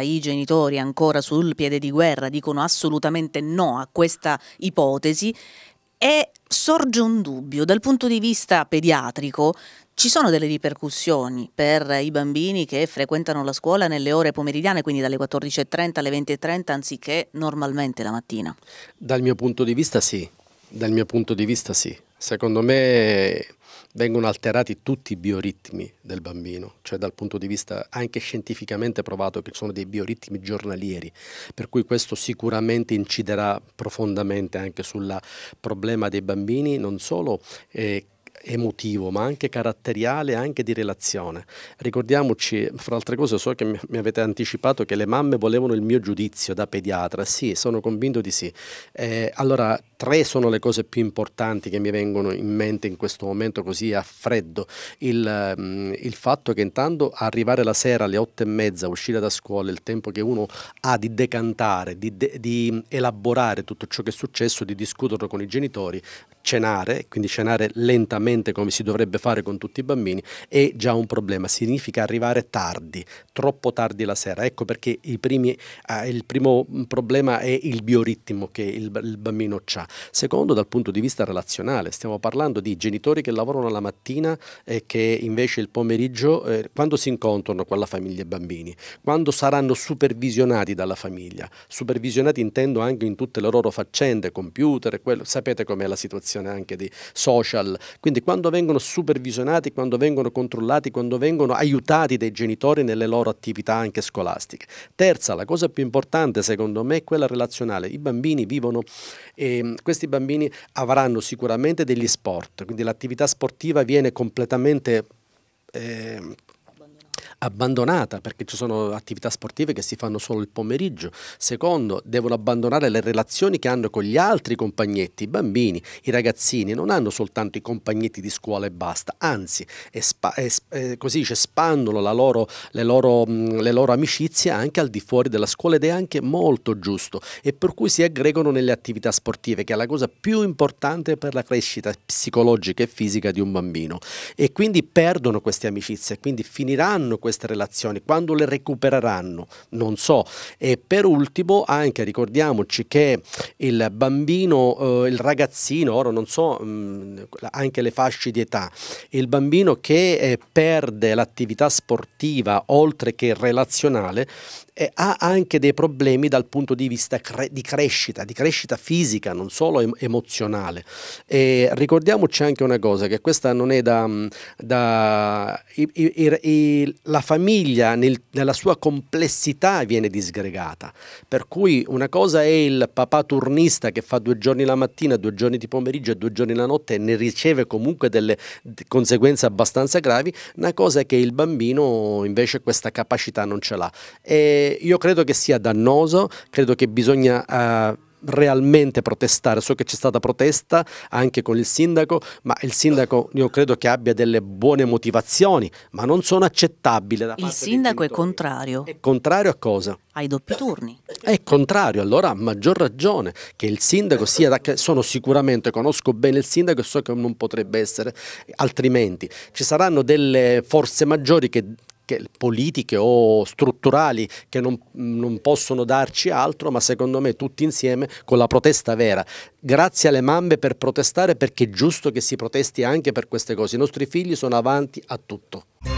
I genitori ancora sul piede di guerra dicono assolutamente no a questa ipotesi e sorge un dubbio dal punto di vista pediatrico. Ci sono delle ripercussioni per i bambini che frequentano la scuola nelle ore pomeridiane, quindi dalle 14.30 alle 20.30 anziché normalmente la mattina? Dal mio punto di vista sì, dal mio punto di vista sì, secondo me vengono alterati tutti i bioritmi del bambino, cioè dal punto di vista anche scientificamente provato che sono dei bioritmi giornalieri, per cui questo sicuramente inciderà profondamente anche sul problema dei bambini, non solo eh, emotivo, ma anche caratteriale, anche di relazione. Ricordiamoci, fra altre cose, so che mi avete anticipato che le mamme volevano il mio giudizio da pediatra, sì, sono convinto di sì. Eh, allora, tre sono le cose più importanti che mi vengono in mente in questo momento così a freddo. Il, mm, il fatto che intanto arrivare la sera alle otto e mezza, uscire da scuola, il tempo che uno ha di decantare, di, de- di mm, elaborare tutto ciò che è successo, di discuterlo con i genitori, cenare, quindi cenare lentamente correttamente come si dovrebbe fare con tutti i bambini è già un problema, significa arrivare tardi, troppo tardi la sera. Ecco perché primi, eh, il primo problema è il bioritmo che il, il bambino ha. Secondo, dal punto di vista relazionale, stiamo parlando di genitori che lavorano la mattina e che invece il pomeriggio, eh, quando si incontrano con la famiglia e i bambini, quando saranno supervisionati dalla famiglia, supervisionati intendo anche in tutte le loro faccende, computer, quello, sapete com'è la situazione anche di social, quindi grandi, quando vengono supervisionati, quando vengono controllati, quando vengono aiutati dai genitori nelle loro attività anche scolastiche. Terza, la cosa più importante secondo me è quella relazionale. I bambini vivono, eh, questi bambini avranno sicuramente degli sport, quindi l'attività sportiva viene completamente... Eh, abbandonata perché ci sono attività sportive che si fanno solo il pomeriggio, secondo devono abbandonare le relazioni che hanno con gli altri compagnetti, i bambini, i ragazzini non hanno soltanto i compagnetti di scuola e basta, anzi espa- es- così dice, espandono loro, le, loro, mh, mm, le loro amicizie anche al di fuori della scuola ed è anche molto giusto e per cui si aggregano nelle attività sportive che è la cosa più importante per la crescita psicologica e fisica di un bambino e quindi perdono queste amicizie, quindi finiranno queste queste relazioni, quando le recupereranno, non so. E per ultimo anche ricordiamoci che il bambino, eh, il ragazzino, ora non so mh, mm, anche le fasce di età, il bambino che eh, perde l'attività sportiva oltre che relazionale eh, ha anche dei problemi dal punto di vista cre- di crescita, di crescita fisica, non solo em- emozionale. E ricordiamoci anche una cosa, che questa non è da... Mm, da i, i, i, la famiglia nel, nella sua complessità viene disgregata, per cui una cosa è il papà turnista che fa due giorni la mattina, due giorni di pomeriggio e due giorni la notte e ne riceve comunque delle conseguenze abbastanza gravi, una cosa è che il bambino invece questa capacità non ce l'ha. E io credo che sia dannoso, credo che bisogna... Eh, realmente protestare. So che c'è stata protesta anche con il sindaco, ma il sindaco io credo che abbia delle buone motivazioni, ma non sono accettabili. Da il sindaco è contrario. È contrario a cosa? Ai doppi turni. È contrario, allora ha maggior ragione che il sindaco sia, da, che sono sicuramente, conosco bene il sindaco e so che non potrebbe essere altrimenti. Ci saranno delle forze maggiori che che, politiche o strutturali che non, non possono darci altro, ma secondo me tutti insieme con la protesta vera. Grazie alle mamme per protestare perché è giusto che si protesti anche per queste cose. I nostri figli sono avanti a tutto.